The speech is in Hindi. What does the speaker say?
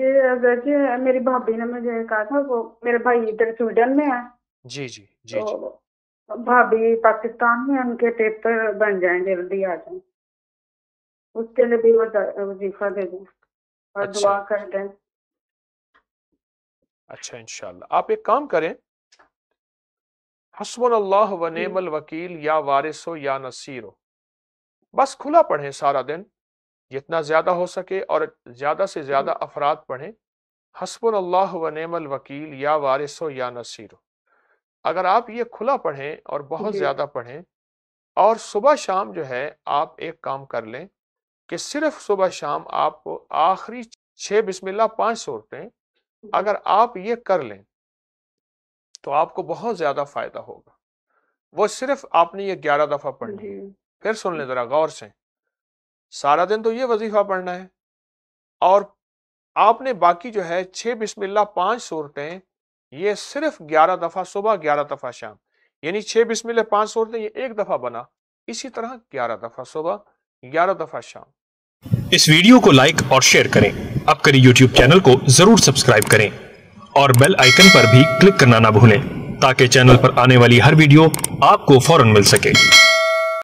ये जी मेरी भाभी ने मुझे कहा था वो मेरे भाई इधर स्वीडन में है जी जी जी तो जी तो भाभी पाकिस्तान में उनके पेपर बन जाएं जल्दी आ जाए उसके लिए भी वजीफा दे दें और अच्छा। दुआ कर दें अच्छा इंशाल्लाह आप एक काम करें हसबन अल्लाह व नेमल वकील या वारिस हो या नसीर हो बस खुला पढ़ें सारा दिन जितना ज़्यादा हो सके और ज़्यादा से ज़्यादा हम्म। अफराद पढ़ें हसबुल अल्लाह वनमल वकील या वारिस हो या नसीर अगर आप ये खुला पढ़ें और बहुत ज़्यादा पढ़ें और सुबह शाम जो है आप एक काम कर लें कि सिर्फ सुबह शाम आप आखिरी छः बिस्मिल्लाह पाँच सूरतें अगर आप ये कर लें तो आपको बहुत ज़्यादा फ़ायदा होगा वो सिर्फ आपने ये ग्यारह दफ़ा पढ़ ली फिर सुन लें ज़रा गौर से सारा दिन तो ये वजीफा पढ़ना है और आपने बाकी जो है छह बिस्मिल्ला पांच सूरतें ये सिर्फ ग्यारह दफ़ा सुबह ग्यारह दफ़ा शाम यानी छह बिस्मिल्ला पांच सूरतें ये एक दफ़ा बना इसी तरह ग्यारह दफ़ा सुबह ग्यारह दफ़ा शाम इस वीडियो को लाइक और शेयर करें अब करें यूट्यूब चैनल को ज़रूर सब्सक्राइब करें और बेल आइकन पर भी क्लिक करना ना भूलें ताकि चैनल पर आने वाली हर वीडियो आपको फौरन मिल सके